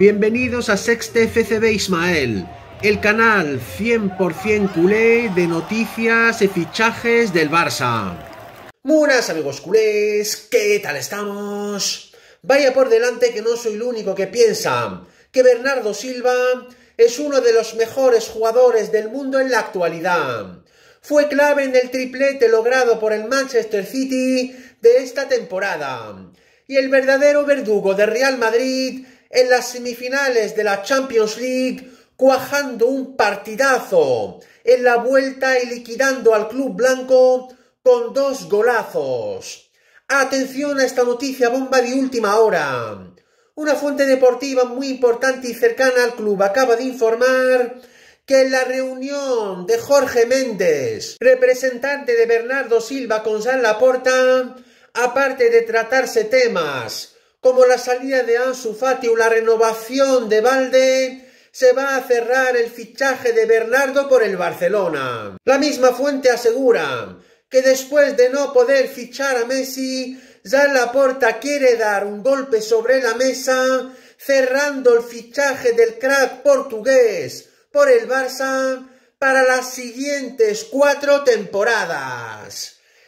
Bienvenidos a Sexte FCB Ismael, el canal 100% culé de noticias y fichajes del Barça. Buenas amigos culés, ¿qué tal estamos? Vaya por delante que no soy el único que piensa que Bernardo Silva es uno de los mejores jugadores del mundo en la actualidad. Fue clave en el triplete logrado por el Manchester City de esta temporada. Y el verdadero verdugo de Real Madrid en las semifinales de la Champions League, cuajando un partidazo en la vuelta y liquidando al club blanco con dos golazos. Atención a esta noticia bomba de última hora. Una fuente deportiva muy importante y cercana al club acaba de informar que en la reunión de Jorge Méndez, representante de Bernardo Silva con San Laporta, aparte de tratarse temas como la salida de Ansu Fati o la renovación de Valde, se va a cerrar el fichaje de Bernardo por el Barcelona. La misma fuente asegura que después de no poder fichar a Messi, ya Laporta quiere dar un golpe sobre la mesa cerrando el fichaje del crack portugués por el Barça para las siguientes cuatro temporadas.